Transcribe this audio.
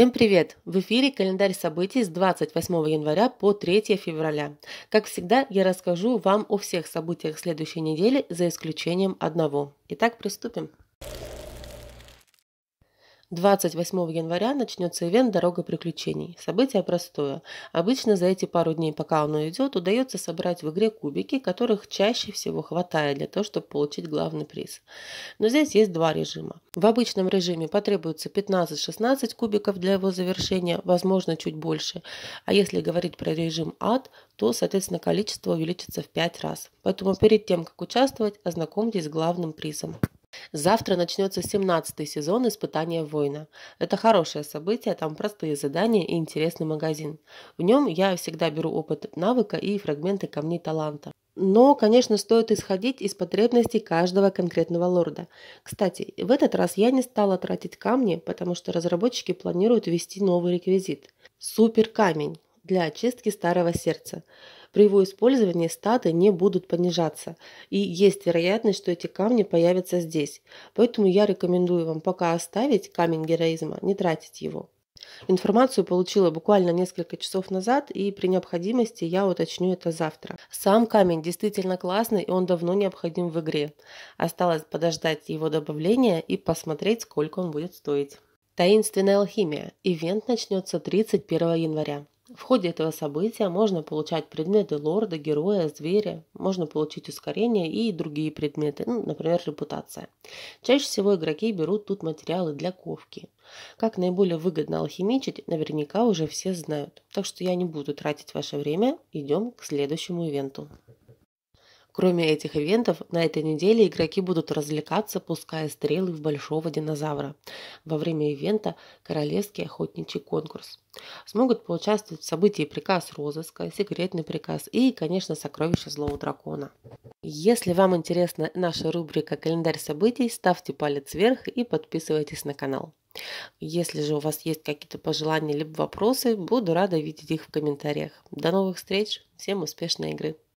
Всем привет! В эфире календарь событий с 28 января по 3 февраля. Как всегда, я расскажу вам о всех событиях следующей недели за исключением одного. Итак, приступим. 28 января начнется ивент «Дорога приключений». Событие простое. Обычно за эти пару дней, пока оно идет, удается собрать в игре кубики, которых чаще всего хватает для того, чтобы получить главный приз. Но здесь есть два режима. В обычном режиме потребуется 15-16 кубиков для его завершения, возможно, чуть больше. А если говорить про режим «Ад», то, соответственно, количество увеличится в 5 раз. Поэтому перед тем, как участвовать, ознакомьтесь с главным призом. Завтра начнется 17-й сезон испытания воина. Это хорошее событие, там простые задания и интересный магазин. В нем я всегда беру опыт навыка и фрагменты камней таланта. Но, конечно, стоит исходить из потребностей каждого конкретного лорда. Кстати, в этот раз я не стала тратить камни, потому что разработчики планируют ввести новый реквизит. Супер камень для очистки старого сердца. При его использовании статы не будут понижаться, и есть вероятность, что эти камни появятся здесь. Поэтому я рекомендую вам пока оставить камень героизма, не тратить его. Информацию получила буквально несколько часов назад, и при необходимости я уточню это завтра. Сам камень действительно классный, и он давно необходим в игре. Осталось подождать его добавления и посмотреть, сколько он будет стоить. Таинственная алхимия. Ивент начнется 31 января. В ходе этого события можно получать предметы лорда, героя, зверя, можно получить ускорение и другие предметы, ну, например, репутация. Чаще всего игроки берут тут материалы для ковки. Как наиболее выгодно алхимичить, наверняка уже все знают. Так что я не буду тратить ваше время, идем к следующему ивенту. Кроме этих ивентов, на этой неделе игроки будут развлекаться, пуская стрелы в большого динозавра. Во время ивента «Королевский охотничий конкурс». Смогут поучаствовать в событии приказ розыска, секретный приказ и, конечно, сокровище злого дракона. Если вам интересна наша рубрика «Календарь событий», ставьте палец вверх и подписывайтесь на канал. Если же у вас есть какие-то пожелания либо вопросы, буду рада видеть их в комментариях. До новых встреч, всем успешной игры!